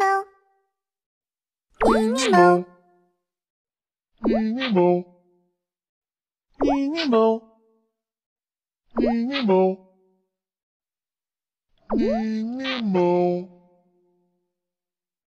Animal. Animal. Animal. Animal. Animal. Animal.